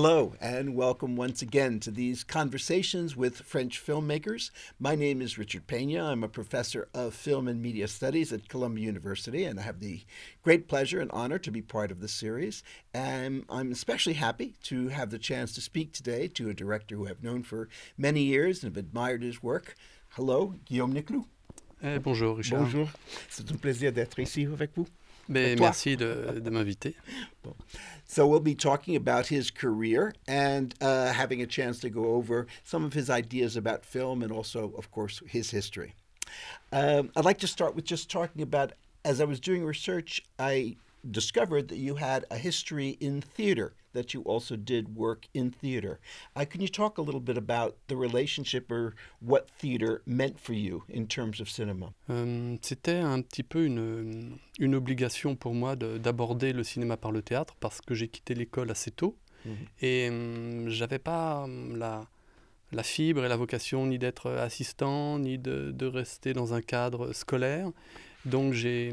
Hello, and welcome once again to these conversations with French filmmakers. My name is Richard Pena. I'm a professor of film and media studies at Columbia University, and I have the great pleasure and honor to be part of this series. And I'm especially happy to have the chance to speak today to a director who I've known for many years and have admired his work. Hello, Guillaume Niclou. Eh, bonjour, Richard. Bonjour. C'est un plaisir d'être ici avec vous. Mais merci de, de m'inviter. Bon. So we'll be talking about his career and uh, having a chance to go over some of his ideas about film and also, of course, his history. Um, I'd like to start with just talking about, as I was doing research, I discovered that you had a history in theater, that you also did work in theater. Uh, can you talk a little bit about the relationship or what theater meant for you in terms of cinema? Euh, C'était un petit peu une, une obligation pour moi d'aborder le cinéma par le théâtre parce que j'ai quitté l'école assez tôt mm -hmm. et euh, j'avais pas euh, la la fibre et la vocation ni d'être assistant, ni de, de, rester dans un cadre scolaire. Donc j'ai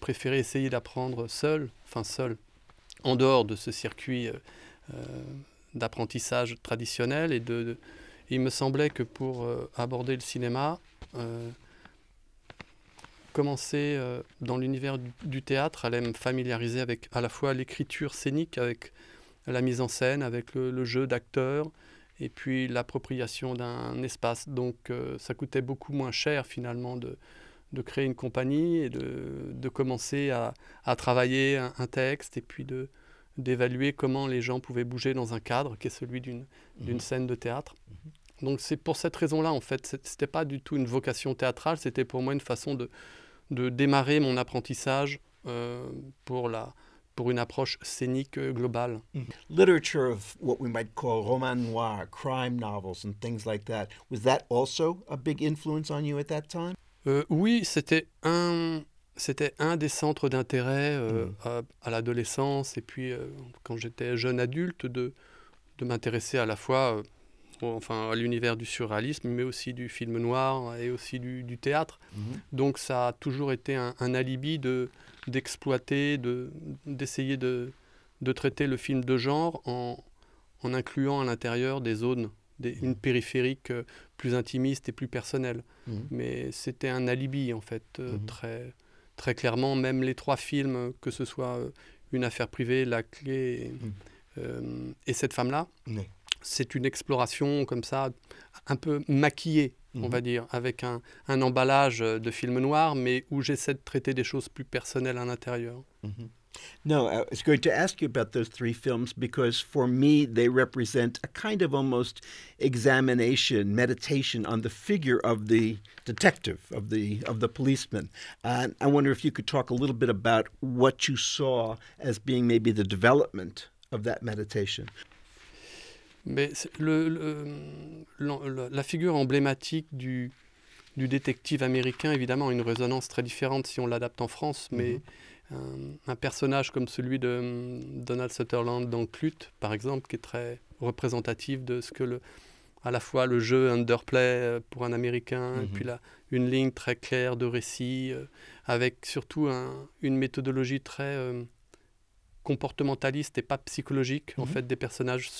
préféré essayer d'apprendre seul, enfin seul, en dehors de ce circuit euh, euh, d'apprentissage traditionnel. Et de, il me semblait que pour euh, aborder le cinéma, commencer dans l'univers du, théâtre allait me familiariser avec à la fois l'écriture scénique, avec la mise en scène, avec le, jeu d'acteur et puis l'appropriation d'un espace. Donc ça coûtait beaucoup moins cher finalement de de créer une compagnie et de, commencer à, travailler un, texte et puis de d'évaluer comment les gens pouvaient bouger dans un cadre qui est celui d'une mhm. scène de théâtre. Mhm. Donc c'est pour cette raison-là, en fait, n'était pas du tout une vocation théâtrale, c'était pour moi une façon de, de démarrer mon apprentissage euh, pour la, pour une approche scénique euh, globale. Mhm. Literature of what we might call roman noir, crime novels and things like that. Was that also a big influence on you at that time? Euh, oui, c'était un, des centres d'intérêt euh, mmh. à, l'adolescence et puis euh, quand j'étais jeune adulte de, m'intéresser à la fois enfin, à l'univers du surréalisme mais aussi du film noir et aussi du, théâtre. Mmh. Donc ça a toujours été un, alibi d'exploiter, d'essayer de, traiter le film de genre en, incluant à l'intérieur des zones, des, une mmh. périphérique plus intimiste et plus personnel. Mmh. Mais c'était un alibi, en fait, euh, mmh. très, très clairement. Même les trois films, que ce soit euh, Une affaire privée, La clé et, mmh. euh, et Cette femme-là, c'est une exploration comme ça, un peu maquillée, on va dire, avec un, un, emballage de film noir, mais où j'essaie de traiter des choses plus personnelles à l'intérieur. No, I was going to ask you about those three films because for me they represent a kind of almost examination, meditation on the figure of the detective, of the of the policeman. Uh, I wonder if you could talk a little bit about what you saw as being maybe the development of that meditation. Mais le, le, la figure emblématique du, du détective américain, évidemment, a une résonance très différente si on l'adapte en France, mais mm -hmm. Euh, un personnage comme celui de mm, Donald Sutherland dans Clute, par exemple, qui est très représentatif de ce que le, à la fois le jeu underplay euh, pour un Américain, et puis mhm. là, une ligne très claire de récit, euh, avec surtout une méthodologie très comportementaliste et pas psychologique, en mhm. fait, des personnages,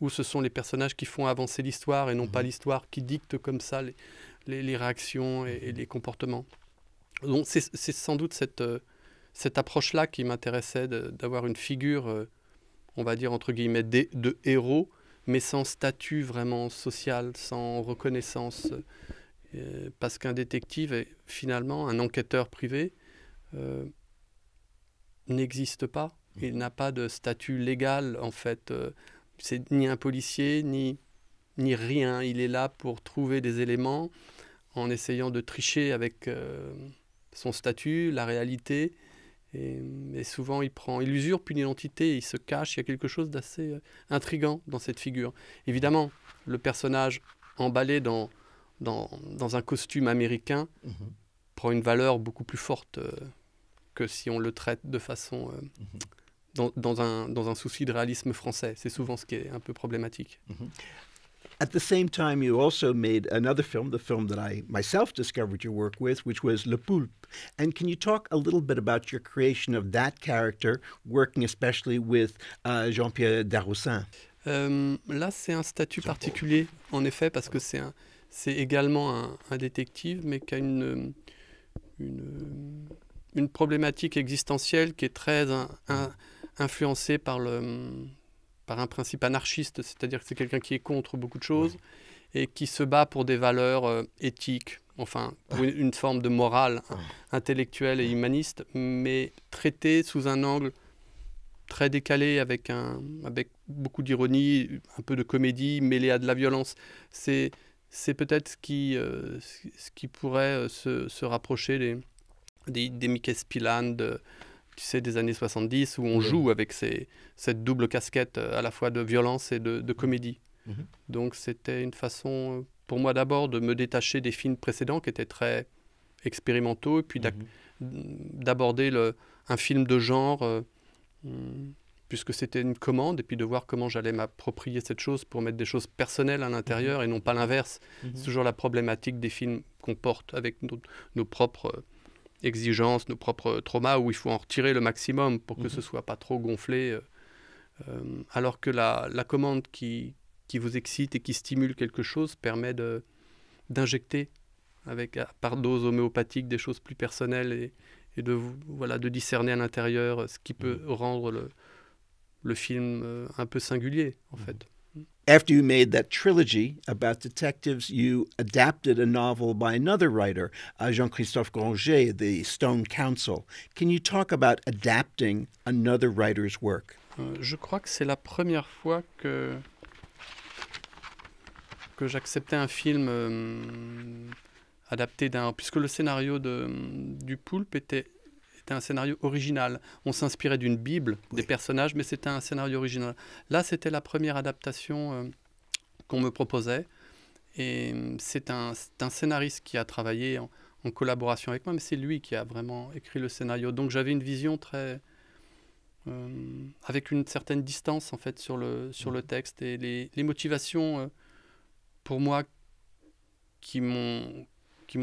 où ce sont les personnages qui font avancer l'histoire et non pas mhm. l'histoire qui dicte comme ça les, les, réactions et, les comportements. Donc c'est sans doute cette cette approche-là qui m'intéressait, d'avoir une figure, euh, on va dire entre guillemets, de, héros, mais sans statut vraiment social, sans reconnaissance. Euh, parce qu'un détective est finalement un enquêteur privé. Euh, n'existe pas. Mmh. Il n'a pas de statut légal, en fait. C'est ni un policier, ni, ni rien. Il est là pour trouver des éléments en essayant de tricher avec son statut, la réalité, et, souvent, il prend, il usurpe une identité, il se cache. Il y a quelque chose d'assez euh, intrigant dans cette figure. Évidemment, le personnage emballé dans, dans, un costume américain mhm. prend une valeur beaucoup plus forte euh, que si on le traite de façon euh, mhm. dans, un, dans un souci de réalisme français. C'est souvent ce qui est un peu problématique. Mhm. At the same time, you also made another film, the film that I myself discovered your work with, which was Le Poulpe. And can you talk a little bit about your creation of that character, working especially with uh, Jean-Pierre Daroussin Euh, là, c'est un statut particulier, en effet, parce que c'est, c'est également un, détective, mais qui a une, une, une problématique existentielle qui est très influencée par le, par un principe anarchiste, c'est-à-dire que c'est quelqu'un qui est contre beaucoup de choses et qui se bat pour des valeurs euh, éthiques, enfin, une, forme de morale ah. intellectuelle et humaniste, mais traité sous un angle très décalé, avec, un, avec beaucoup d'ironie, un peu de comédie mêlée à de la violence. C'est, c'est peut-être ce qui, euh, ce qui pourrait euh, se, rapprocher des, des, des Mickey Spillane, de, tu sais, des années 70 où on joue avec ces, cette double casquette euh, à la fois de violence et de, comédie. Mhm. Donc c'était une façon euh, pour moi d'abord de me détacher des films précédents qui étaient très expérimentaux et puis mhm. mm, d'aborder le un film de genre euh, mm, puisque c'était une commande et puis de voir comment j'allais m'approprier cette chose pour mettre des choses personnelles à l'intérieur mhm. et non pas l'inverse. C'est toujours la problématique des films qu'on porte avec nos propres exigences, nos propres traumas, où il faut en retirer le maximum pour que ce mhm. soit pas trop gonflé. Euh, euh, alors que la, commande qui, qui, vous excite et qui stimule quelque chose permet d'injecter avec par dose homéopathique des choses plus personnelles et, et de, voilà, de discerner à l'intérieur euh, ce qui peut mhm. rendre le, film un peu singulier en mhm. fait. after you made that trilogy about detectives, you adapted a novel by another writer, uh, Jean Christophe Granger, The Stone Council. Can you talk about adapting another writer's work? Euh, je crois que c'est la première fois que, que j'acceptais un film euh, adapté d'un. Puisque le scénario de, du Poulpe était c'était un scénario original. On s'inspirait d'une Bible, des personnages, mais c'était un scénario original. Là, c'était la première adaptation euh, qu'on me proposait. Et euh, c'est un, scénariste qui a travaillé en, collaboration avec moi, mais c'est lui qui a vraiment écrit le scénario. Donc j'avais une vision très, euh, avec une certaine distance en fait sur le, sur le mhm. texte et les, motivations pour moi qui m'ont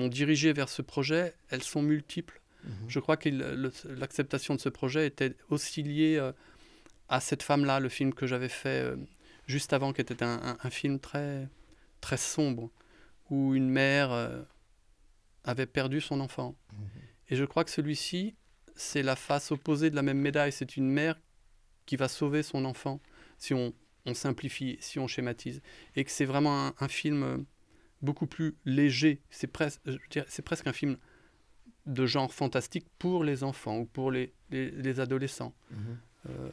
dirigé vers ce projet, elles sont multiples. Mhm. Je crois que l'acceptation de ce projet était aussi liée euh, à cette femme-là, le film que j'avais fait euh, juste avant, qui était un, film très, très sombre, où une mère euh, avait perdu son enfant. Mhm. Et je crois que celui-ci, c'est la face opposée de la même médaille. C'est une mère qui va sauver son enfant, si on, simplifie, si on schématise. Et que c'est vraiment un, film beaucoup plus léger. C'est presque un film de genre fantastique pour les enfants ou pour les, les, adolescents, mhm. euh,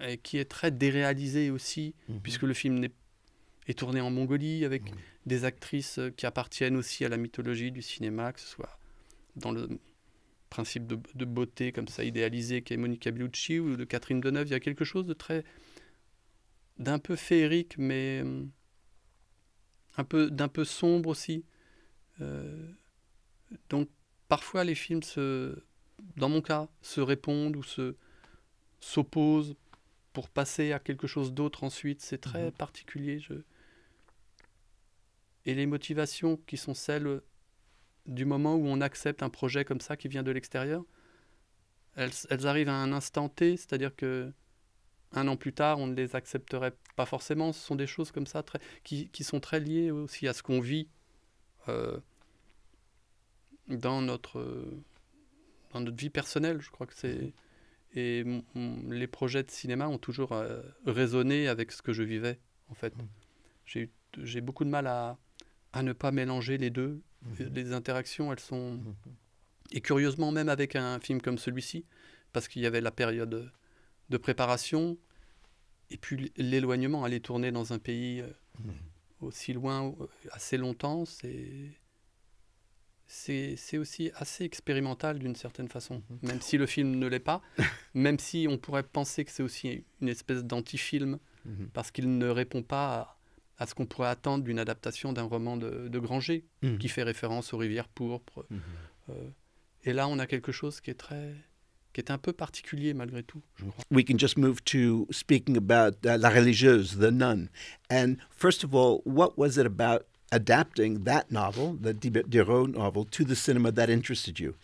et qui est très déréalisé aussi, mhm. puisque le film est, est, tourné en Mongolie avec mhm. des actrices euh, qui appartiennent aussi à la mythologie du cinéma, que ce soit dans le principe de, beauté comme ça idéalisé qu'est Monica Bellucci ou de Catherine Deneuve. Il y a quelque chose de très d'un peu féerique, mais euh, un peu d'un peu sombre aussi. donc parfois les films se, dans mon cas, se répondent ou se s'opposent pour passer à quelque chose d'autre ensuite. C'est très mhm. particulier. Je... Et les motivations qui sont celles du moment où on accepte un projet comme ça qui vient de l'extérieur, elles, arrivent à un instant T, c'est-à-dire que un an plus tard, on ne les accepterait pas forcément. Ce sont des choses comme ça très, qui, sont très liées aussi à ce qu'on vit euh, dans notre, euh, dans notre vie personnelle. Je crois que c'est. Mhm. Et les projets de cinéma ont toujours euh, résonné avec ce que je vivais, en fait. Mhm. j'ai J'ai beaucoup de mal à, à, ne pas mélanger les deux. Mhm. Les interactions, elles sont. Et curieusement, même avec un film comme celui-ci, parce qu'il y avait la période de préparation, et puis l'éloignement, aller tourner dans un pays euh, aussi loin, assez longtemps, c'est c'est aussi assez expérimental d'une certaine façon, mhm. même si le film ne l'est pas, même si on pourrait penser que c'est aussi une espèce d'anti-film, mhm. parce qu'il ne répond pas à, ce qu'on pourrait attendre d'une adaptation d'un roman de, Granger, mhm. qui fait référence aux rivières pourpres. Euh, et là, on a quelque chose qui est très, qui est un peu particulier malgré tout, je crois. We can just move to speaking about uh, la religieuse, the nun. And first of all, what was about adapting that novel, the Diderot novel, to the cinema that interested you?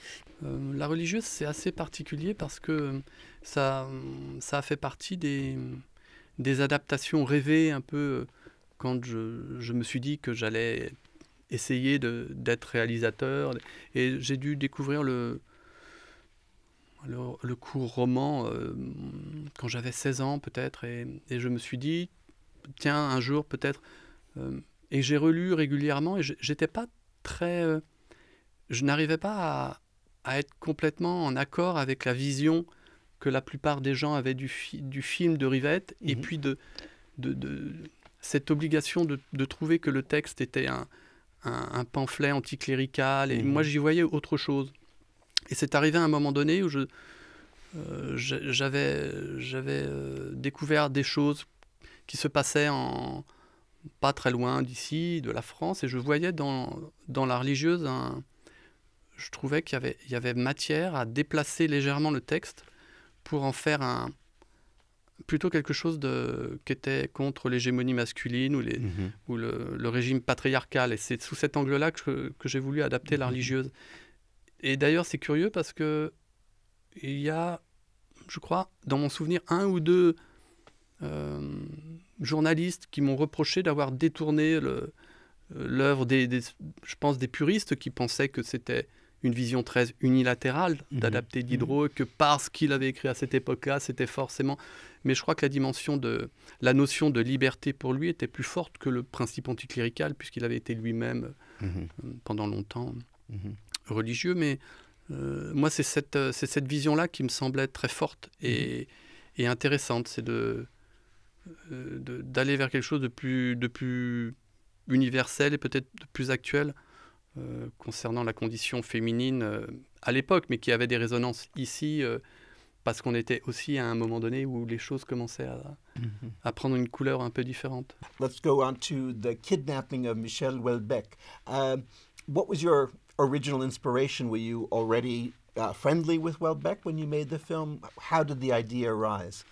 Euh, la religieuse, c'est assez particulier parce que euh, ça, euh, ça a fait partie des, des adaptations rêvées un peu quand je, me suis dit que j'allais essayer d'être réalisateur. Et j'ai dû découvrir le, le, le court roman quand j'avais 16 ans peut-être. Et, je me suis dit, tiens, un jour peut-être... Et j'ai relu régulièrement et j'étais pas très. Euh, je n'arrivais pas à, être complètement en accord avec la vision que la plupart des gens avaient du, du film de Rivette et mhm. puis de, de, cette obligation de, trouver que le texte était un, pamphlet anticlérical. Et mhm. moi, j'y voyais autre chose. Et c'est arrivé à un moment donné où euh, j'avais, j'avais euh, découvert des choses qui se passaient en, pas très loin d'ici, de la France, et je voyais dans, dans la religieuse, un, je trouvais qu'il y avait, il y avait matière à déplacer légèrement le texte pour en faire un plutôt quelque chose de, qui était contre l'hégémonie masculine ou, les, mhm. ou le, le, régime patriarcal. Et c'est sous cet angle-là que, que j'ai voulu adapter la mhm. religieuse. Et d'ailleurs, c'est curieux parce que il y a, je crois, dans mon souvenir, un ou deux euh, journalistes qui m'ont reproché d'avoir détourné euh, l'œuvre des, des, je pense, des puristes qui pensaient que c'était une vision très unilatérale mhm. d'adapter mhm. Diderot, que parce qu'il avait écrit à cette époque-là, c'était forcément. Mais je crois que la dimension de la notion de liberté pour lui était plus forte que le principe anticlérical, puisqu'il avait été lui-même euh, mhm. pendant longtemps religieux. Mais euh, moi, c'est cette, cette vision-là qui me semblait très forte et, et intéressante. C'est de euh, d'aller vers quelque chose de plus, universel et peut-être de plus actuel euh, concernant la condition féminine euh, à l'époque, mais qui avait des résonances ici, parce qu'on était aussi à un moment donné où les choses commençaient mm-hmm. à, prendre une couleur un peu différente. Let's go on to the kidnapping of Michel Welbeck. Uh, what was your original inspiration? Were you already uh, friendly with Welbeck when you made the film? How did the idea arise?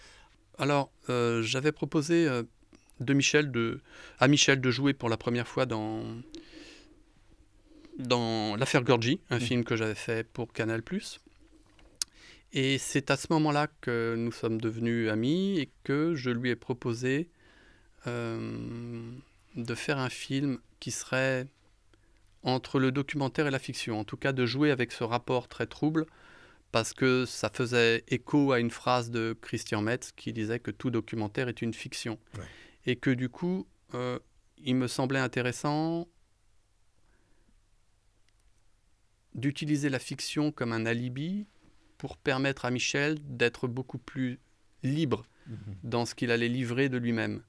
Alors, euh, j'avais proposé euh, à Michel de jouer pour la première fois dans, L'affaire Gorgi, un mmh. film que j'avais fait pour Canal. Et c'est à ce moment-là que nous sommes devenus amis et que je lui ai proposé euh, de faire un film qui serait entre le documentaire et la fiction, en tout cas de jouer avec ce rapport très trouble parce que ça faisait écho à une phrase de Christian Metz qui disait que tout documentaire est une fiction. Et que du coup, euh, il me semblait intéressant d'utiliser la fiction comme un alibi pour permettre à Michel d'être beaucoup plus libre mm-hmm. dans ce qu'il allait livrer de lui-même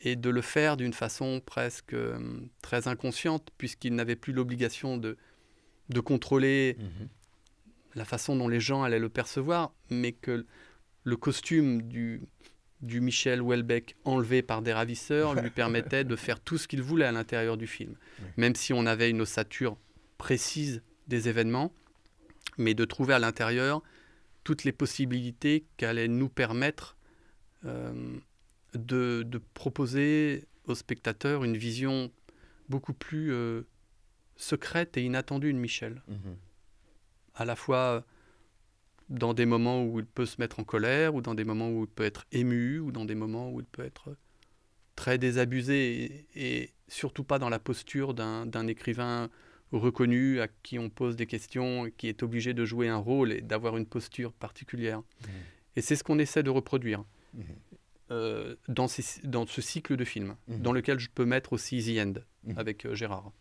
et de le faire d'une façon presque euh, très inconsciente puisqu'il n'avait plus l'obligation de, de contrôler mm-hmm la façon dont les gens allaient le percevoir, mais que le costume du, Michel Houellebecq enlevé par des ravisseurs lui permettait de faire tout ce qu'il voulait à l'intérieur du film. Même si on avait une ossature précise des événements, mais de trouver à l'intérieur toutes les possibilités qu'allait nous permettre euh, de, proposer au spectateur une vision beaucoup plus euh, secrète et inattendue de Michel. Mhm à la fois euh, dans des moments où il peut se mettre en colère, ou dans des moments où il peut être ému, ou dans des moments où il peut être euh, très désabusé, et, surtout pas dans la posture d'un écrivain reconnu à qui on pose des questions, qui est obligé de jouer un rôle et d'avoir une posture particulière. Mmh. Et c'est ce qu'on essaie de reproduire mmh. euh, dans, ces, dans, ce cycle de films, mmh. dans lequel je peux mettre aussi The End avec Gérard.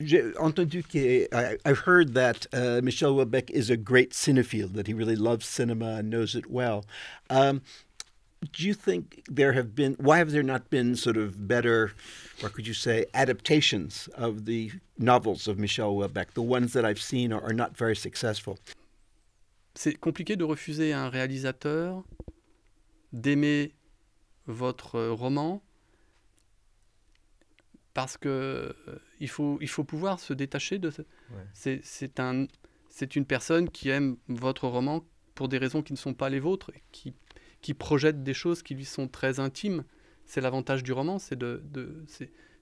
Eh, I, have heard that uh, Michel Houellebecq is a great cinephile, that he really loves cinema and knows it well. Um, do you think there have been, why have there not been sort of better, or could you say, adaptations of the novels of Michel Houellebecq? The ones that I've seen are, are not very successful. C'est compliqué de refuser à un réalisateur d'aimer votre roman parce que euh, il faut, il faut pouvoir se détacher de. Ce... C'est un, c'est une personne qui aime votre roman pour des raisons qui ne sont pas les vôtres, qui, projette des choses qui lui sont très intimes. C'est l'avantage du roman, c'est de, de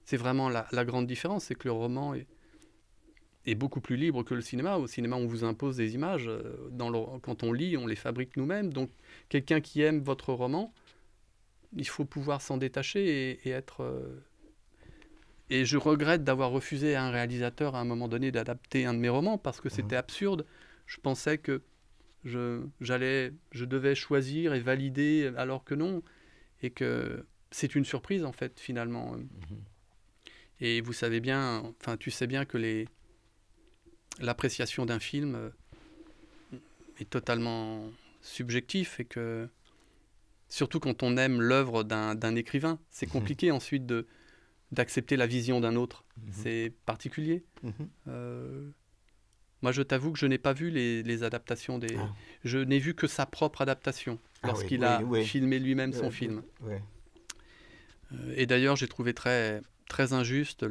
c'est vraiment la, grande différence, c'est que le roman est, beaucoup plus libre que le cinéma. Au cinéma, on vous impose des images. Euh, dans quand on lit, on les fabrique nous-mêmes. Donc, quelqu'un qui aime votre roman, il faut pouvoir s'en détacher et, être euh, et je regrette d'avoir refusé à un réalisateur à un moment donné d'adapter un de mes romans parce que c'était mhm. absurde. Je pensais que je, j'allais, je devais choisir et valider alors que non. Et que c'est une surprise en fait finalement. Mhm. Et vous savez bien, enfin tu sais bien que les, l'appréciation d'un film euh, est totalement subjectif et que surtout quand on aime l'œuvre d'un, écrivain, c'est mhm. compliqué ensuite de d'accepter la vision d'un autre. Mhm. C'est particulier. Mhm. Euh, moi, je t'avoue que je n'ai pas vu les, adaptations des. Ah. Je n'ai vu que sa propre adaptation ah lorsqu'il a filmé lui-même son euh, film. Euh, et d'ailleurs, j'ai trouvé très, très injuste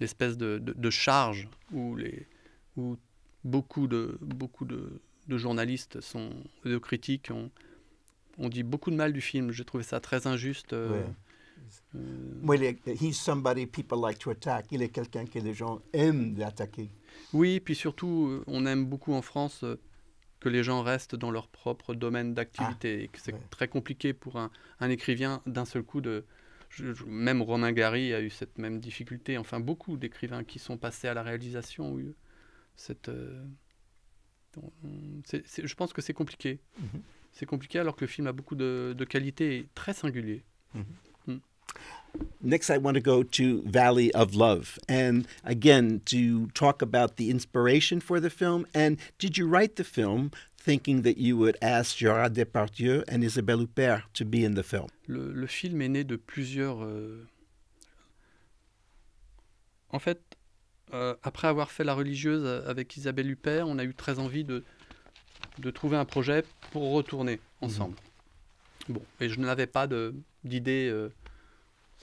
l'espèce de, de, charge où, les, où beaucoup, de, beaucoup de, journalistes, sont, de critiques, ont, dit beaucoup de mal du film. J'ai trouvé ça très injuste. Euh, oui, il est, Il est quelqu'un que les gens aiment d'attaquer. Oui, puis surtout, euh, on aime beaucoup en France euh, que les gens restent dans leur propre domaine d'activité. Ah, que c'est très compliqué pour un, un écrivain d'un seul coup de... même Romain Gary a eu cette même difficulté. Enfin, beaucoup d'écrivains qui sont passés à la réalisation ont eu cette... je pense que c'est compliqué. Mm-hmm. C'est compliqué alors que le film a beaucoup de, de qualité très singulier. Mm-hmm. Next, I want to go to Valley of Love. And again, to talk about the inspiration for the film. And did you write the film thinking that you would ask Gérard Depardieu and Isabelle Huppert to be in the film? Le, le film est né de plusieurs. Euh, en fait, euh, après avoir fait La religieuse avec Isabelle Huppert, on a eu très envie de, de trouver un projet pour retourner mhm. ensemble. Bon, et je n'avais pas d'idée euh,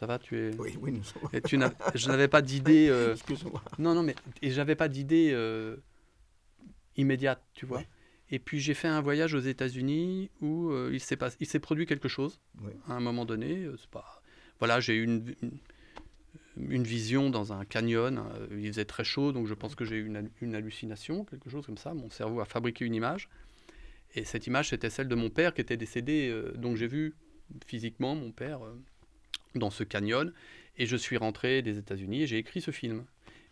ça va, tu es. Oui, oui, nous sommes. Et je n'avais pas d'idée. Euh, Excuse-moi. Non, non, mais et j'avais pas d'idée euh, immédiate, tu vois. Et puis j'ai fait un voyage aux États-Unis où euh, il s'est pas... il s'est produit quelque chose à un moment donné. C'est pas. Voilà, j'ai eu une, une, vision dans un canyon. Hein, il faisait très chaud, donc je pense que j'ai eu une, une hallucination, quelque chose comme ça. Mon cerveau a fabriqué une image. Et cette image, c'était celle de mon père qui était décédé. donc j'ai vu physiquement mon père dans ce canyon. Et je suis rentré des États-Unis et j'ai écrit ce film.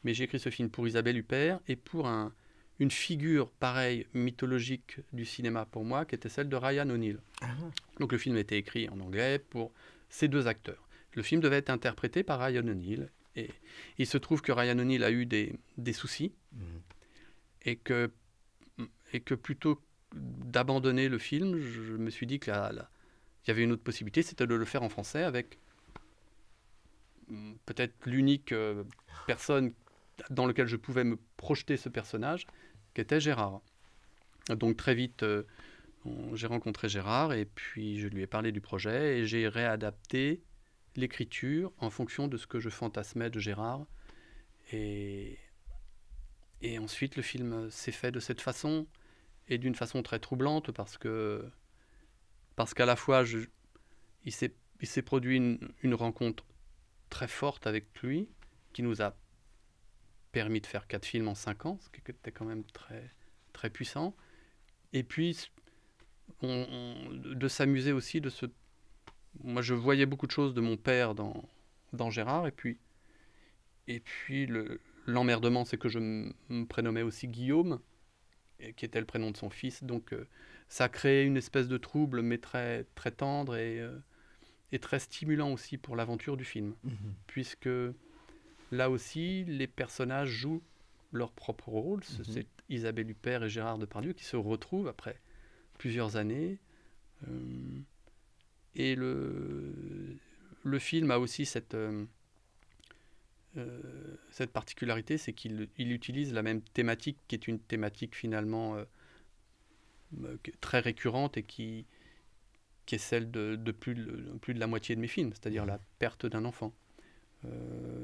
Mais j'ai écrit ce film pour Isabelle Huppert et pour un, une figure pareille mythologique du cinéma pour moi, qui était celle de Ryan O'Neill. Ah. Donc le film était écrit en anglais pour ces deux acteurs. Le film devait être interprété par Ryan O'Neill. Et il se trouve que Ryan O'Neill a eu des, des soucis mm. et, que, mm, et que plutôt d'abandonner le film, je me suis dit que il y avait une autre possibilité, c'était de le faire en français avec peut-être l'unique euh, personne dans laquelle je pouvais me projeter ce personnage, qui était Gérard. Donc très vite, euh, j'ai rencontré Gérard et puis je lui ai parlé du projet et j'ai réadapté l'écriture en fonction de ce que je fantasmais de Gérard. Et, et ensuite, le film s'est fait de cette façon et d'une façon très troublante parce que parce qu'à la fois, je, il s'est produit une rencontre très forte avec lui, qui nous a permis de faire quatre films en cinq ans, ce qui était quand même très, très puissant. Et puis, de s'amuser aussi de ce... Moi, je voyais beaucoup de choses de mon père dans, dans Gérard, et puis, et puis le, l'emmerdement, c'est que je me prénommais aussi Guillaume, qui était le prénom de son fils, donc euh, ça créait une espèce de trouble, mais très, très tendre, et... Euh, est très stimulant aussi pour l'aventure du film, mhm. puisque là aussi, les personnages jouent leur propre rôle. Mhm. C'est Isabelle Huppert et Gérard Depardieu qui se retrouvent après plusieurs années. Euh, et le, le film a aussi cette, euh, euh, cette particularité, c'est qu'il utilise la même thématique qui est une thématique finalement très récurrente et qui, qui est celle de, plus, de la moitié de mes films, c'est-à-dire mmh. la perte d'un enfant. Euh,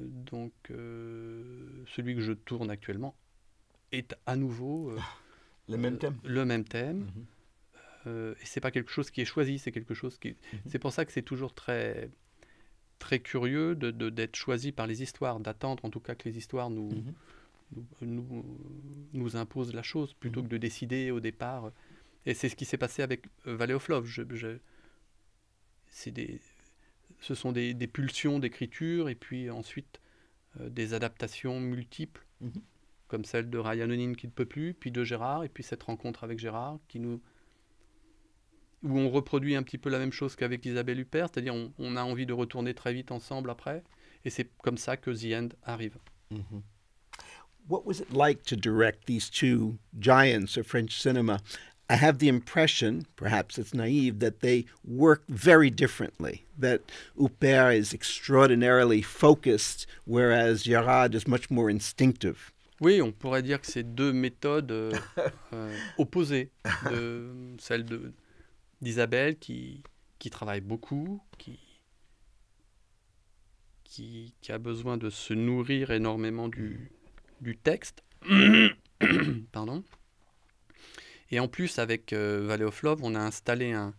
donc, euh, celui que je tourne actuellement est à nouveau euh, ah, le même thème. Le même thème. Mmh. et c'est pas quelque chose qui est choisi, c'est quelque chose qui. Mmh. C'est pour ça que c'est toujours très très curieux d'être de, d'être choisi par les histoires, d'attendre en tout cas que les histoires nous, nous, nous, imposent la chose plutôt que de décider au départ. Et c'est ce qui s'est passé avec Valley of Love. Je, des, ce sont des, des pulsions d'écriture et puis ensuite euh, des adaptations multiples, mhm. comme celle de Ryan O'Neill qui ne peut plus, puis de Gérard, et puis cette rencontre avec Gérard qui nous où on reproduit un petit peu la même chose qu'avec Isabelle Huppert, c'est-à-dire on, a envie de retourner très vite ensemble après, et c'est comme ça que The End arrive. Mhm. What was it like to direct these giants French I have the impression, perhaps it's naive, that they work very differently. That Huppert is extraordinarily focused, whereas Gerard is much more instinctive. Oui, on pourrait dire que c'est deux méthodes euh, euh, opposées. De, celle d'Isabelle qui, qui travaille beaucoup, qui, qui, qui, a besoin de se nourrir énormément du, du texte. Pardon et en plus, avec euh, Valley of Love, on a installé un,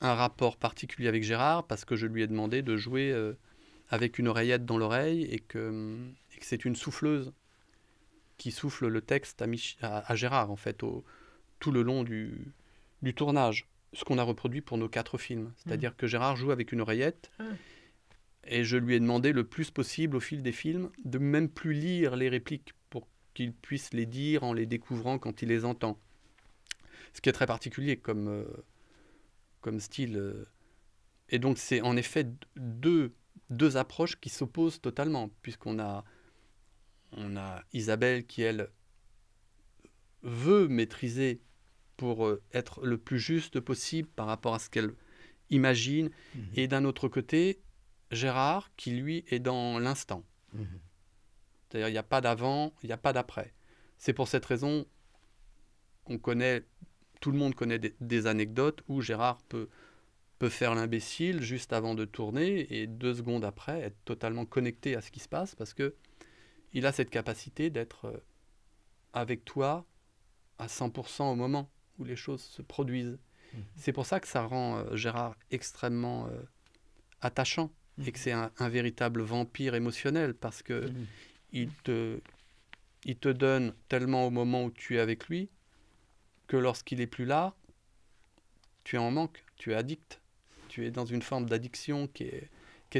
rapport particulier avec Gérard parce que je lui ai demandé de jouer euh, avec une oreillette dans l'oreille et que, c'est une souffleuse qui souffle le texte à, Gérard, en fait, tout le long du, du tournage. Ce qu'on a reproduit pour nos quatre films. Mmh. C'est-à-dire que Gérard joue avec une oreillette. Ah. Et je lui ai demandé le plus possible au fil des films de même plus lire les répliques pour qu'il puisse les dire en les découvrant quand il les entend ce qui est très particulier comme, euh, comme style. Euh. Et donc, c'est en effet deux, deux approches qui s'opposent totalement, puisqu'on a, on a Isabelle qui, elle, veut maîtriser pour euh, être le plus juste possible par rapport à ce qu'elle imagine, mmh. et d'un autre côté, Gérard qui, lui, est dans l'instant. Mmh. C'est-à-dire, il n'y a pas d'avant, il n'y a pas d'après. C'est pour cette raison qu'on connaît tout le monde connaît des, anecdotes où Gérard peut, faire l'imbécile juste avant de tourner et deux secondes après être totalement connecté à ce qui se passe parce que il a cette capacité d'être euh, avec toi à 100% au moment où les choses se produisent. Mhm. C'est pour ça que ça rend euh, Gérard extrêmement euh, attachant et que mhm. c'est un, véritable vampire émotionnel parce que mhm. il, te, il te donne tellement au moment où tu es avec lui lorsqu'il est plus là, tu es en manque, tu es addict, tu es dans une forme d'addiction qui est,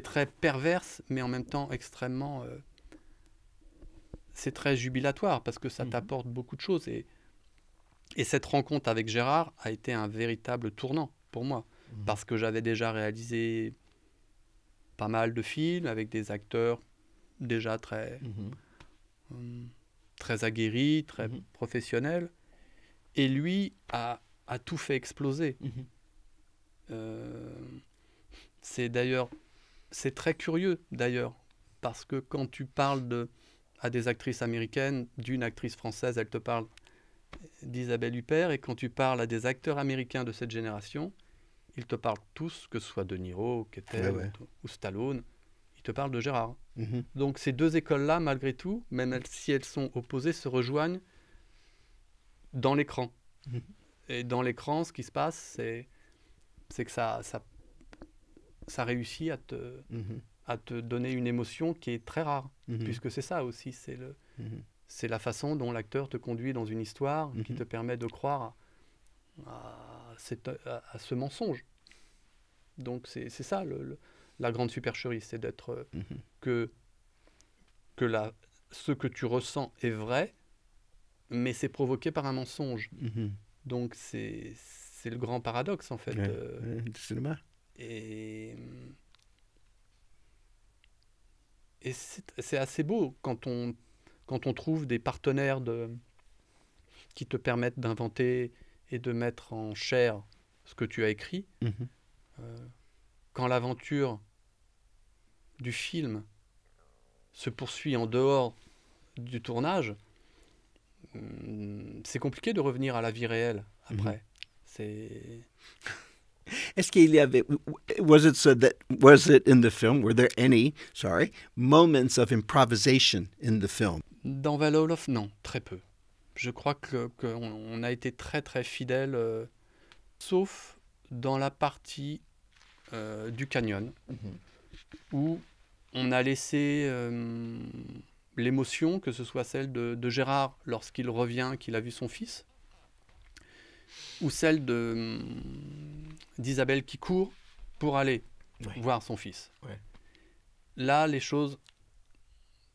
très perverse, mais en même temps extrêmement... Euh, c'est très jubilatoire parce que ça mhm. t'apporte beaucoup de choses. Et, cette rencontre avec Gérard a été un véritable tournant pour moi, mhm. parce que j'avais déjà réalisé pas mal de films avec des acteurs déjà très, mhm. euh, très aguerris, très professionnels. Et lui a, tout fait exploser. Mhm. Euh, c'est d'ailleurs, c'est très curieux d'ailleurs, parce que quand tu parles de, à des actrices américaines, d'une actrice française, elle te parle d'Isabelle Huppert, et quand tu parles à des acteurs américains de cette génération, ils te parlent tous, que ce soit De Niro, Kettel ou Stallone, ils te parlent de Gérard. Mhm. Donc ces deux écoles-là, malgré tout, même si elles sont opposées, se rejoignent dans l'écran. Mhm. Et dans l'écran, ce qui se passe, c'est, que ça, ça, réussit à te, mhm. à te donner une émotion qui est très rare, mhm. puisque c'est ça aussi, c'est, la façon dont l'acteur te conduit dans une histoire qui te permet de croire à, ce mensonge. Donc c'est, ça la grande supercherie, c'est d'être que, que ce que tu ressens est vrai, mais c'est provoqué par un mensonge. Mhm. Donc c'est le grand paradoxe en fait. Euh, et, c'est assez beau quand on, quand on trouve des partenaires de, qui te permettent d'inventer et de mettre en chair ce que tu as écrit. Mhm. Euh, quand l'aventure du film se poursuit en dehors du tournage, c'est compliqué de revenir à la vie réelle après. Mhm. C'est. Est-ce qu'il y avait was it said that was it in the film were there any sorry moments of improvisation in the film? Dans Valolov, non, très peu. Je crois que qu'on a été très très fidèle, euh, sauf dans la partie euh, du canyon mhm. où on a laissé euh, l'émotion, que ce soit celle de, Gérard lorsqu'il revient, qu'il a vu son fils, ou celle de, hum, d'Isabelle qui court pour aller voir son fils. Là, les choses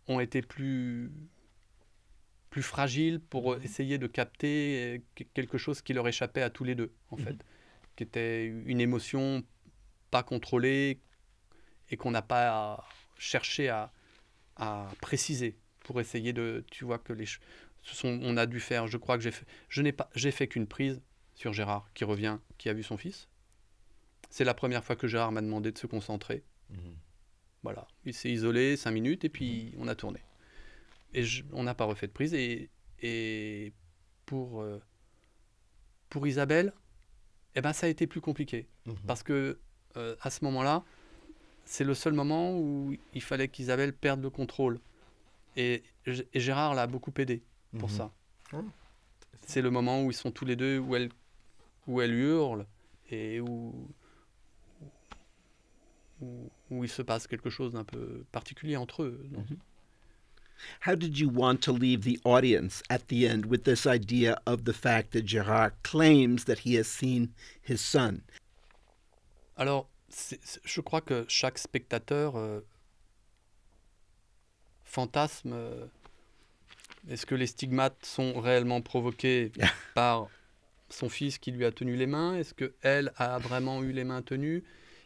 ont été plus, plus fragiles pour mhm. essayer de capter euh, quelque chose qui leur échappait à tous les deux, en mhm. fait, qui était une émotion pas contrôlée et qu'on n'a pas cherché à, à préciser pour essayer de, tu vois que les, ce sont, on a dû faire. Je crois que j'ai fait, je n'ai pas, j'ai fait qu'une prise sur Gérard qui revient, qui a vu son fils. C'est la première fois que Gérard m'a demandé de se concentrer. Mhm. Voilà, il s'est isolé cinq minutes et puis mhm. on a tourné. Et je, on n'a pas refait de prise. Et, et pour euh, pour Isabelle, eh ben ça a été plus compliqué mhm. parce que euh, à ce moment-là, c'est le seul moment où il fallait qu'Isabelle perde le contrôle. Et, Gérard l'a beaucoup aidé pour mhm. ça. C'est le moment où ils sont tous les deux, où elle, où elle hurle et où, où, il se passe quelque chose d'un peu particulier entre eux. Mhm. How did you want to leave the audience at the end with this idea of the fact that claims that he has seen his son? Alors, je crois que chaque spectateur euh, fantasme. Euh, est-ce que les stigmates sont réellement provoqués par son fils qui lui a tenu les mains Est-ce que elle a vraiment eu les mains tenues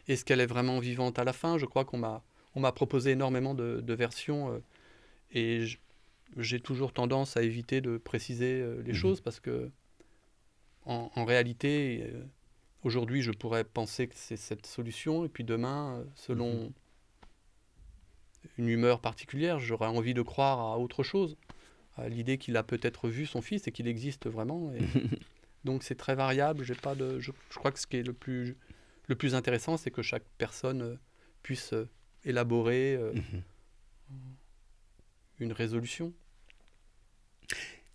Est-ce qu'elle est vraiment vivante à la fin Je crois qu'on m'a on m'a proposé énormément de, versions euh, et j'ai toujours tendance à éviter de préciser les mmh choses parce que en, en réalité aujourd'hui, je pourrais penser que c'est cette solution, et puis demain, selon mhm. une humeur particulière, j'aurais envie de croire à autre chose, à l'idée qu'il a peut-être vu son fils et qu'il existe vraiment. donc c'est très variable. J'ai pas de, je, crois que ce qui est le plus, le plus intéressant, c'est que chaque personne euh, puisse euh, élaborer euh, mhm. une résolution.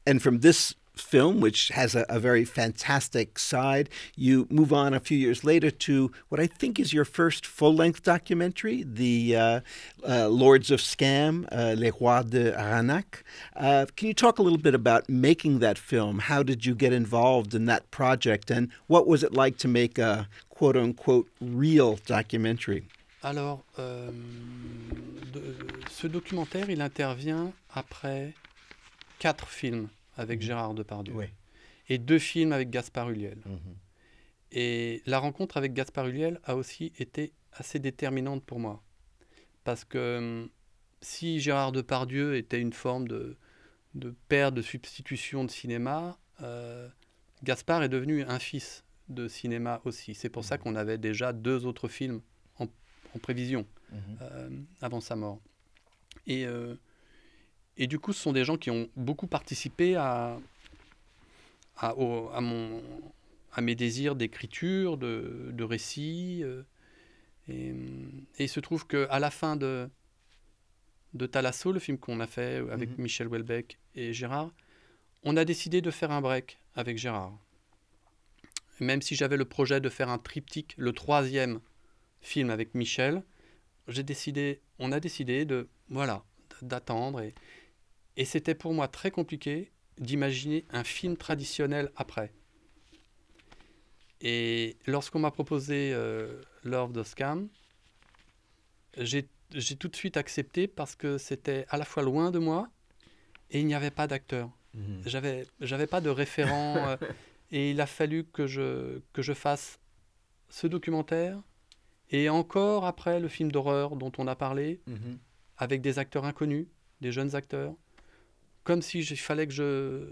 And from this film, which has a, a, very fantastic side. You move on a few years later to what I think is your first full length documentary, The uh, uh, Lords of Scam, uh, Les Rois de Aranac. Uh, can you talk a little bit about making that film? How did you get involved in that project? And what was it like to make a quote unquote real documentary? Alors, euh, de, ce documentaire, il intervient après quatre films. avec Gérard Depardieu. Oui. Et deux films avec Gaspard Ulliel. Mhm. Et la rencontre avec Gaspard Ulliel a aussi été assez déterminante pour moi. Parce que hum, si Gérard Depardieu était une forme de, père de substitution de cinéma, euh, Gaspard est devenu un fils de cinéma aussi. C'est pour ça mhm. qu'on avait déjà deux autres films en, prévision mhm. euh, avant sa mort. Et euh, et du coup, ce sont des gens qui ont beaucoup participé à, à, mon, à mes désirs d'écriture, de, de récit. Euh, et, il se trouve qu'à la fin de, de Talasso, le film qu'on a fait avec mhm. Michel Houellebecq et Gérard, on a décidé de faire un break avec Gérard. Même si j'avais le projet de faire un triptyque, le troisième film avec Michel, j'ai décidé, on a décidé de voilà d'attendre et, et c'était pour moi très compliqué d'imaginer un film traditionnel après. Et lorsqu'on m'a proposé euh, Love Scam, j'ai tout de suite accepté parce que c'était à la fois loin de moi et il n'y avait pas d'acteur. Mhm. J'avais, j'avais pas de référent euh, et il a fallu que je, que je fasse ce documentaire et encore après le film d'horreur dont on a parlé, mhm. avec des acteurs inconnus, des jeunes acteurs, comme si il fallait que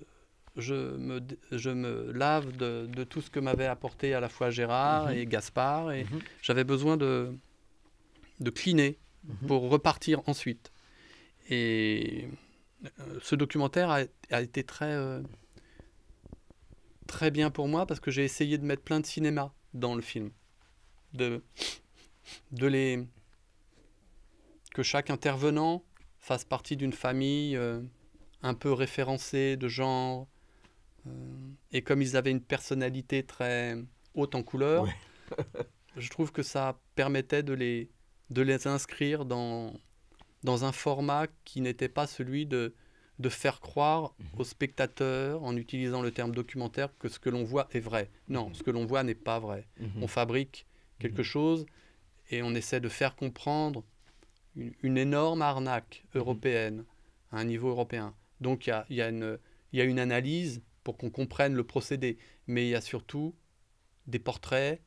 je, me, lave de, tout ce que m'avait apporté à la fois Gérard mhm. et Gaspard. Et mhm. j'avais besoin de, de mhm. pour repartir ensuite. Et euh, ce documentaire a, été très, euh, très bien pour moi parce que j'ai essayé de mettre plein de cinéma dans le film. De, de les. que chaque intervenant fasse partie d'une famille. Euh, un peu référencés de genre. Euh, et comme ils avaient une personnalité très haute en couleur, je trouve que ça permettait de les, de les inscrire dans, un format qui n'était pas celui de, faire croire mhm. aux spectateurs, en utilisant le terme documentaire, que ce que l'on voit est vrai. Non, mhm. ce que l'on voit n'est pas vrai. Mhm. On fabrique quelque chose et on essaie de faire comprendre une énorme arnaque européenne, à un niveau européen. Donc il y a, y, a y a, une analyse pour qu'on comprenne le procédé, mais il y a surtout des portraits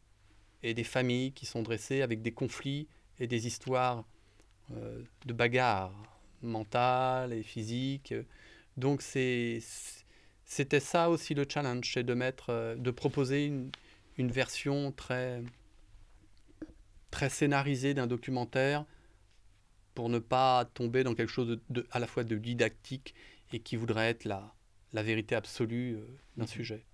et des familles qui sont dressées avec des conflits et des histoires euh, de bagarres mentales et physiques. Donc c'était ça aussi le challenge, c'est de, euh, de proposer une, une version très, très scénarisée d'un documentaire pour ne pas tomber dans quelque chose de, à la fois de didactique et qui voudrait être la, la vérité absolue euh, d'un mm-hmm. sujet.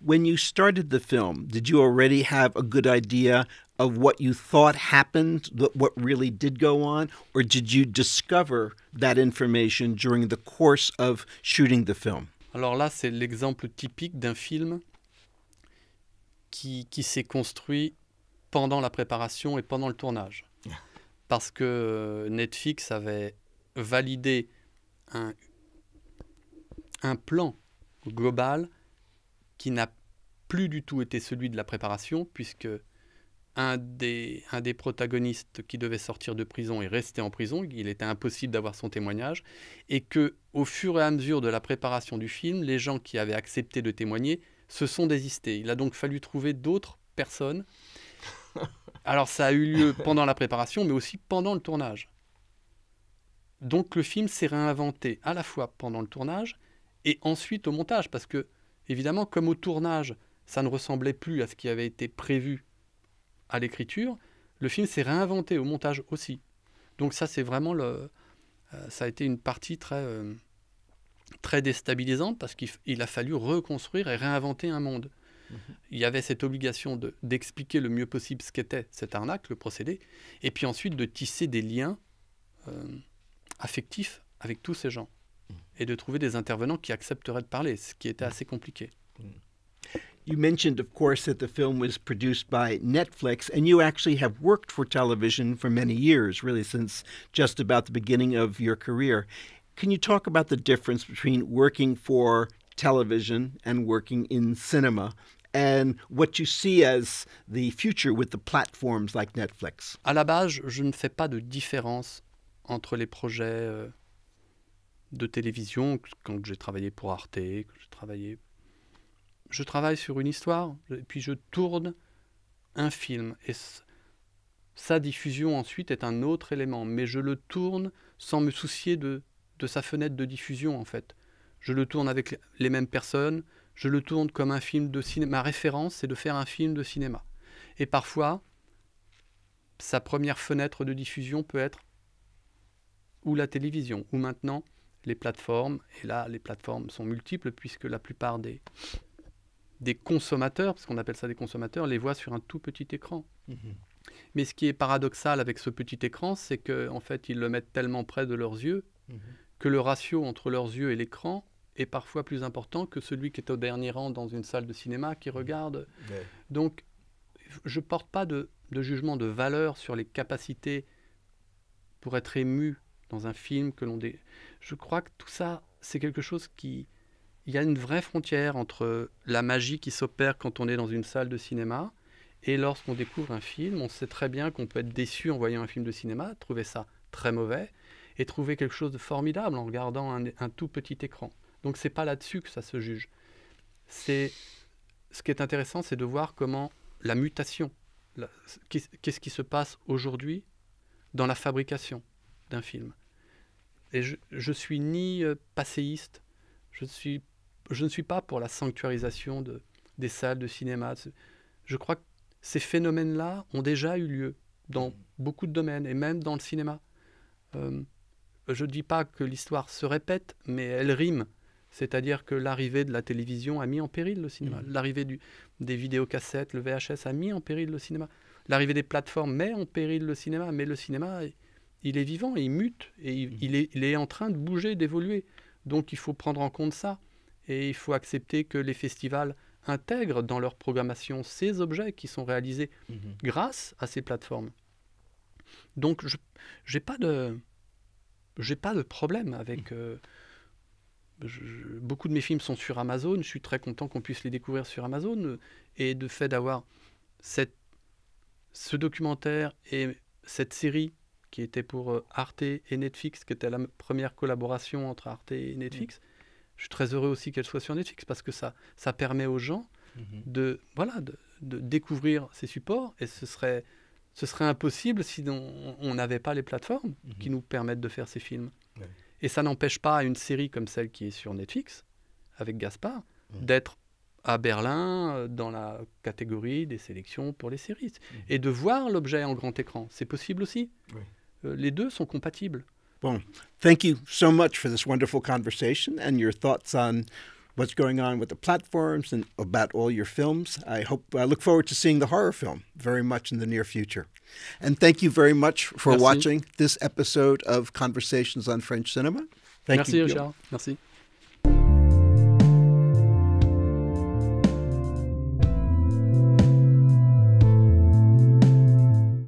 When you started the film, did you already have a good idea of what you thought happened, what really did go on, or did you discover that information during the course of shooting the film? Alors là, c'est l'exemple typique d'un film qui, qui s'est construit pendant la préparation et pendant le tournage. Parce que euh, Netflix avait validé un, un plan global qui n'a plus du tout été celui de la préparation, puisque un des, un des protagonistes qui devait sortir de prison est resté en prison, il était impossible d'avoir son témoignage, et que au fur et à mesure de la préparation du film, les gens qui avaient accepté de témoigner se sont désistés. Il a donc fallu trouver d'autres personnes. Alors ça a eu lieu pendant la préparation, mais aussi pendant le tournage. Donc le film s'est réinventé à la fois pendant le tournage et ensuite au montage, parce que évidemment, comme au tournage, ça ne ressemblait plus à ce qui avait été prévu à l'écriture, le film s'est réinventé au montage aussi. Donc ça, c'est vraiment le, euh, ça a été une partie très, euh, très déstabilisante parce qu'il a fallu reconstruire et réinventer un monde. Mhm. Il y avait cette obligation d'expliquer le mieux possible ce qu'était cette arnaque, le procédé, et puis ensuite de tisser des liens euh, affectifs avec tous ces gens et de trouver des intervenants qui accepteraient de parler, ce qui était mm. assez compliqué. Mm. You mentioned, of course, that the film was produced by Netflix, and you actually have worked for television for many years, really since just about the beginning of your career. Can you talk about the difference between working for television and working in cinema and what you see as the future with the platforms like Netflix? À la base, je ne fais pas de différence entre les projets euh, de télévision, quand j'ai travaillé pour Arte, que j'ai travaillé. Je travaille sur une histoire, et puis je tourne un film. Et sa diffusion ensuite est un autre élément, mais je le tourne sans me soucier de, de sa fenêtre de diffusion en fait. Je le tourne avec les mêmes personnes, je le tourne comme un film de cinéma. Ma référence, c'est de faire un film de cinéma. Et parfois, sa première fenêtre de diffusion peut être ou la télévision, ou maintenant les plateformes. Et là, les plateformes sont multiples puisque la plupart des, des consommateurs, parce qu'on appelle ça des consommateurs, les voient sur un tout petit écran. Mhm. Mais ce qui est paradoxal avec ce petit écran, c'est qu'en en fait, ils le mettent tellement près de leurs yeux mhm. que le ratio entre leurs yeux et l'écran est parfois plus important que celui qui est au dernier rang dans une salle de cinéma qui regarde. Donc, je ne porte pas de, de, jugement de valeur sur les capacités pour être ému dans un film que l'on dé je crois que tout ça, c'est quelque chose qui... Il y a une vraie frontière entre la magie qui s'opère quand on est dans une salle de cinéma et lorsqu'on découvre un film. On sait très bien qu'on peut être déçu en voyant un film de cinéma, trouver ça très mauvais, et trouver quelque chose de formidable en regardant un, tout petit écran. Donc c'est pas là-dessus que ça se juge. C'est ce qui est intéressant, c'est de voir comment la mutation, qu'est-ce qui se passe aujourd'hui dans la fabrication d'un film. Et je, je suis ni euh, passéiste, je, suis, je ne suis pas pour la sanctuarisation de, des salles de cinéma. Je crois que ces phénomènes-là ont déjà eu lieu dans mm. beaucoup de domaines, et même dans le cinéma. Euh, je ne dis pas que l'histoire se répète, mais elle rime. C'est-à-dire que l'arrivée de la télévision a mis en péril le cinéma. Mm. L'arrivée des vidéocassettes, le VHS a mis en péril le cinéma. L'arrivée des plateformes met en péril le cinéma, mais le cinéma il est vivant il mute et mm. il, est, en train de bouger, d'évoluer. Donc il faut prendre en compte ça et il faut accepter que les festivals intègrent dans leur programmation ces objets qui sont réalisés mm-hmm. grâce à ces plateformes. Donc je n'ai pas de j'ai pas de problème avec mm. euh, beaucoup de mes films sont sur Amazon, je suis très content qu'on puisse les découvrir sur Amazon et de fait d'avoir cette ce documentaire et cette série qui était pour euh, Arte et Netflix, qui était la première collaboration entre Arte et Netflix. Je suis très heureux aussi qu'elle soit sur Netflix parce que ça, ça permet aux gens mhm. de, voilà, de, découvrir ces supports et ce serait, ce serait impossible si on n'avait pas les plateformes mhm. qui nous permettent de faire ces films. Et ça n'empêche pas une série comme celle qui est sur Netflix, avec Gaspard, mhm. d'être à Berlin euh, dans la catégorie des sélections pour les séries et de voir l'objet en grand écran. C'est possible aussi. Euh, les deux sont compatibles. Bon, thank you so much for this wonderful conversation and your thoughts on what's going on with the platforms and about all your films. I hope I look forward to seeing the horror film very much in the near future. And thank you very much for watching this episode of Conversations on French Cinema. Thank Merci, you. Merci.